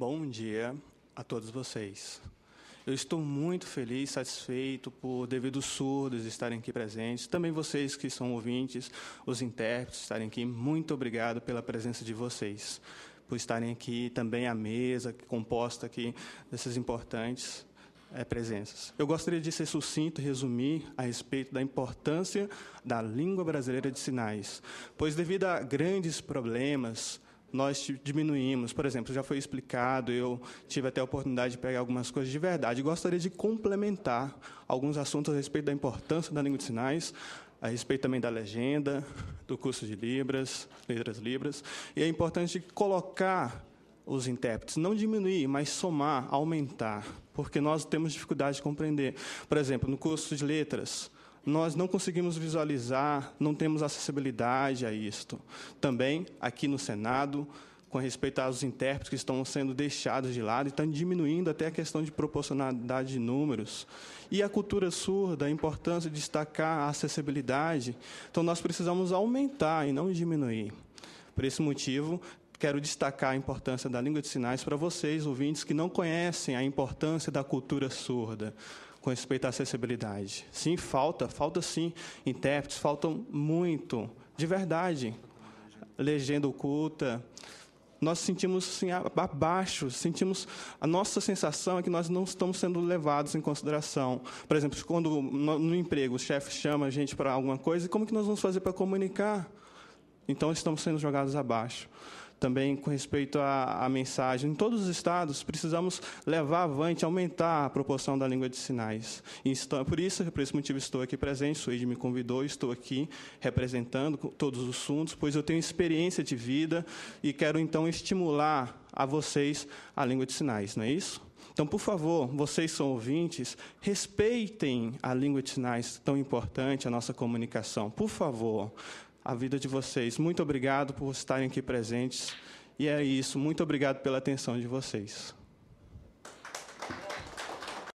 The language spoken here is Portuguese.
Bom dia a todos vocês. Eu estou muito feliz, satisfeito por, devido aos surdos, estarem aqui presentes. Também vocês que são ouvintes, os intérpretes estarem aqui. Muito obrigado pela presença de vocês, por estarem aqui também a mesa composta aqui dessas importantes é, presenças. Eu gostaria de ser sucinto e resumir a respeito da importância da língua brasileira de sinais, pois devido a grandes problemas nós diminuímos. Por exemplo, já foi explicado, eu tive até a oportunidade de pegar algumas coisas de verdade. Gostaria de complementar alguns assuntos a respeito da importância da língua de sinais, a respeito também da legenda, do curso de Libras, Letras Libras. E é importante colocar os intérpretes, não diminuir, mas somar, aumentar, porque nós temos dificuldade de compreender. Por exemplo, no curso de Letras, nós não conseguimos visualizar, não temos acessibilidade a isto. Também, aqui no Senado, com respeito aos intérpretes que estão sendo deixados de lado e estão diminuindo até a questão de proporcionalidade de números. E a cultura surda, a importância de destacar a acessibilidade. Então, nós precisamos aumentar e não diminuir. Por esse motivo, quero destacar a importância da língua de sinais para vocês, ouvintes, que não conhecem a importância da cultura surda com respeito à acessibilidade. Sim, falta, falta sim intérpretes, faltam muito, de verdade. Legenda oculta. Nós sentimos assim, abaixo, sentimos a nossa sensação é que nós não estamos sendo levados em consideração. Por exemplo, quando no, no emprego o chefe chama a gente para alguma coisa, como que nós vamos fazer para comunicar? Então estamos sendo jogados abaixo também com respeito à, à, mensagem. Em todos os estados, precisamos levar avante, aumentar a proporção da língua de sinais. Estou, é por isso, por esse motivo, estou aqui presente. O Suíde me convidou, estou aqui representando todos os fundos pois eu tenho experiência de vida e quero, então, estimular a vocês a língua de sinais, não é isso? Então, por favor, vocês são ouvintes, respeitem a língua de sinais tão importante, a nossa comunicação. Por favor, a vida de vocês. Muito obrigado por estarem aqui presentes. E é isso. Muito obrigado pela atenção de vocês.